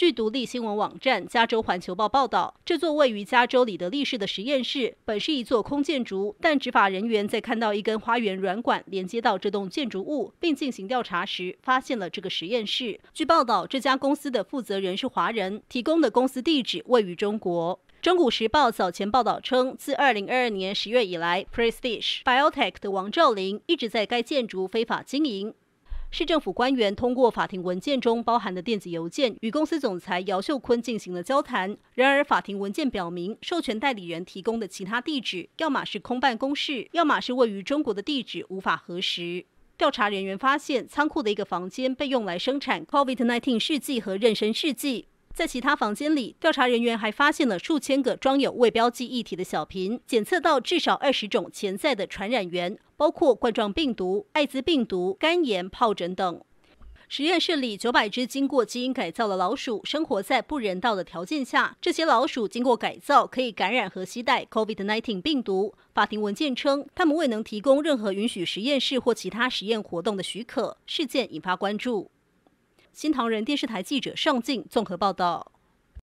据独立新闻网站《加州环球报》报道，这座位于加州里德利市的实验室本是一座空建筑，但执法人员在看到一根花园软管连接到这栋建筑物，并进行调查时，发现了这个实验室。据报道，这家公司的负责人是华人，提供的公司地址位于中国。《中古时报》早前报道称，自2022年十月以来，Prestige Biotech 的王兆林一直在该建筑非法经营。市政府官员通过法庭文件中包含的电子邮件，与公司总裁姚秀坤进行了交谈。然而，法庭文件表明，授权代理人提供的其他地址，要么是空办公室，要么是位于中国的地址，无法核实。调查人员发现，仓库的一个房间被用来生产 COVID-19 试剂和妊娠试剂。在其他房间里，调查人员还发现了数千个装有未标记液体的小瓶，检测到至少二十种潜在的传染源，包括冠状病毒、艾滋病毒、肝炎、疱疹等。实验室里九百只经过基因改造的老鼠生活在不人道的条件下，这些老鼠经过改造可以感染和携带 COVID-19 病毒。法庭文件称，他们未能提供任何允许实验室或其他实验活动的许可。事件引发关注。新唐人电视台记者尚静综合报道。